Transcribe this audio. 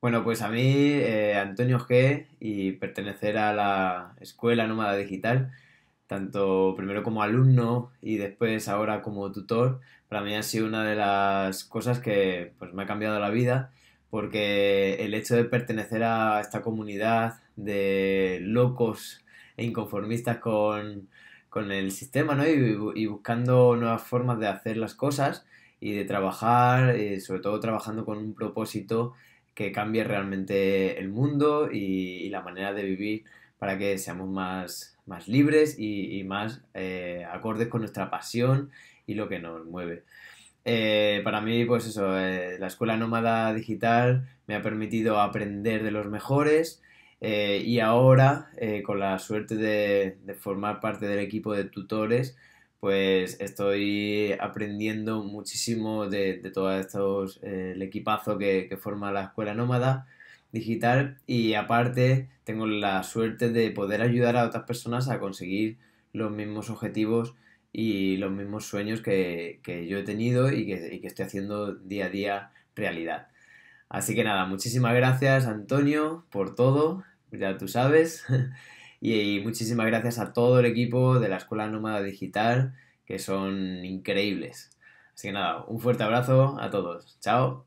Bueno, pues a mí, eh, Antonio G. y pertenecer a la Escuela Nómada Digital, tanto primero como alumno y después ahora como tutor, para mí ha sido una de las cosas que pues, me ha cambiado la vida, porque el hecho de pertenecer a esta comunidad de locos e inconformistas con, el sistema ¿no? y, buscando nuevas formas de hacer las cosas y de trabajar, sobre todo trabajando con un propósito que cambie realmente el mundo y, la manera de vivir para que seamos más, libres y, más eh, acordes con nuestra pasión y lo que nos mueve. Eh, para mí, pues eso, eh, la escuela nómada digital me ha permitido aprender de los mejores y ahora, con la suerte de, formar parte del equipo de tutores, pues estoy aprendiendo muchísimo de, todo estos, eh, el equipazo que, forma la Escuela Nómada Digital y aparte tengo la suerte de poder ayudar a otras personas a conseguir los mismos objetivos y los mismos sueños que, yo he tenido y que estoy haciendo día a día realidad. Así que nada, muchísimas gracias Antonio por todo, ya tú sabes. Y, muchísimas gracias a todo el equipo de la Escuela Nómada Digital, que son increíbles. Así que nada, un fuerte abrazo a todos. Chao.